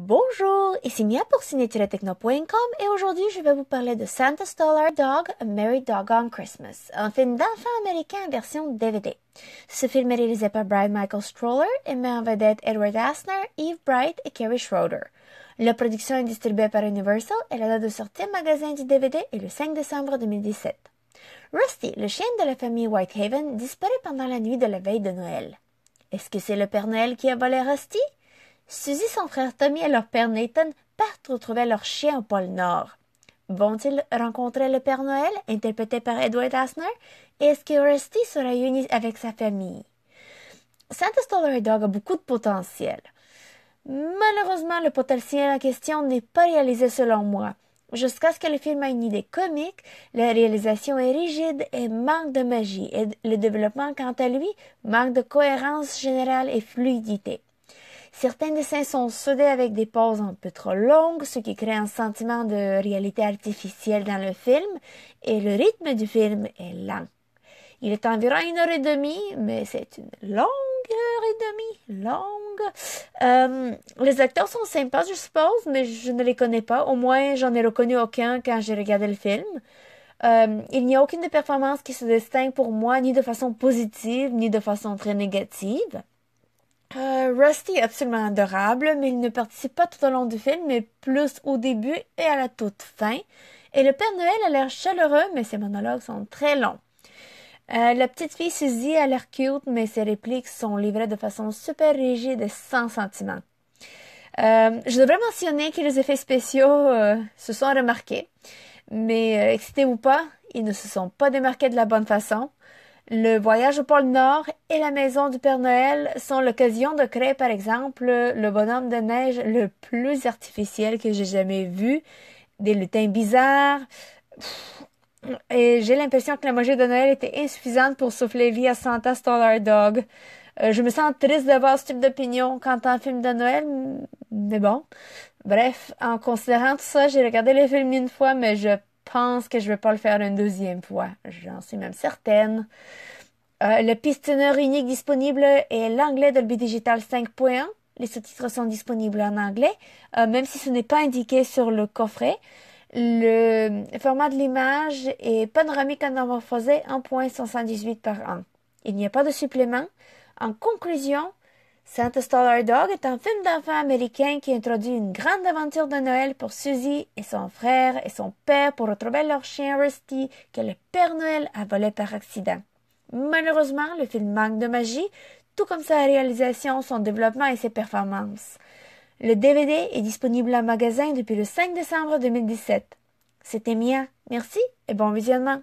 Bonjour, ici Mia pour ciné-techno.com et aujourd'hui je vais vous parler de Santa's Dollar Dog, A Merry Dog on Christmas, un film d'enfant américain en version DVD. Ce film est réalisé par Brian Michael Stroller et met en vedette Edward Asner, Eve Bright et Kerry Schroeder. La production est distribuée par Universal et la date de sortie magasin du DVD est le 5 décembre 2017. Rusty, le chien de la famille Whitehaven, disparaît pendant la nuit de la veille de Noël. Est-ce que c'est le Père Noël qui a volé Rusty? Suzy, son frère Tommy et leur père Nathan partent retrouver leur chien au pôle Nord. Vont-ils rencontrer le Père Noël, interprété par Edward Asner, et est-ce que Rusty sera réunit avec sa famille? Santa Story Dog a beaucoup de potentiel. Malheureusement, le potentiel en question n'est pas réalisé selon moi. Jusqu'à ce que le film ait une idée comique, la réalisation est rigide et manque de magie, et le développement, quant à lui, manque de cohérence générale et fluidité. Certains dessins sont soudés avec des pauses un peu trop longues, ce qui crée un sentiment de réalité artificielle dans le film, et le rythme du film est lent. Il est environ une heure et demie, mais c'est une longue heure et demie, longue. Euh, les acteurs sont sympas, je suppose, mais je ne les connais pas. Au moins, j'en ai reconnu aucun quand j'ai regardé le film. Euh, il n'y a aucune performance qui se distingue pour moi, ni de façon positive, ni de façon très négative. Euh, Rusty est absolument adorable, mais il ne participe pas tout au long du film, mais plus au début et à la toute fin. Et le Père Noël a l'air chaleureux, mais ses monologues sont très longs. Euh, la petite fille Suzy a l'air cute, mais ses répliques sont livrées de façon super rigide et sans sentiment. Euh, je devrais mentionner que les effets spéciaux se sont remarqués, mais excités ou pas, ils ne se sont pas démarqués de la bonne façon. Le voyage au pôle Nord et la maison du Père Noël sont l'occasion de créer, par exemple, le bonhomme de neige le plus artificiel que j'ai jamais vu, des lutins bizarres. et j'ai l'impression que la magie de Noël était insuffisante pour souffler vie à Santa Stoller Dog. Euh, je me sens triste d'avoir ce type d'opinion quant à un film de Noël, mais bon. Bref, en considérant tout ça, j'ai regardé le film une fois, mais je pense que je vais pas le faire une deuxième fois. J'en suis même certaine. Euh, le teneur unique disponible est l'anglais Dolby Digital 5.1. Les sous-titres sont disponibles en anglais, euh, même si ce n'est pas indiqué sur le coffret. Le format de l'image est panoramique anamorphosé 1.178 par 1. Il n'y a pas de supplément. En conclusion, Santa Stoller Dog est un film d'enfant américain qui introduit une grande aventure de Noël pour Suzy et son frère et son père pour retrouver leur chien Rusty que le Père Noël a volé par accident. Malheureusement, le film manque de magie, tout comme sa réalisation, son développement et ses performances. Le DVD est disponible en magasin depuis le 5 décembre 2017. C'était Mia. Merci et bon visionnement.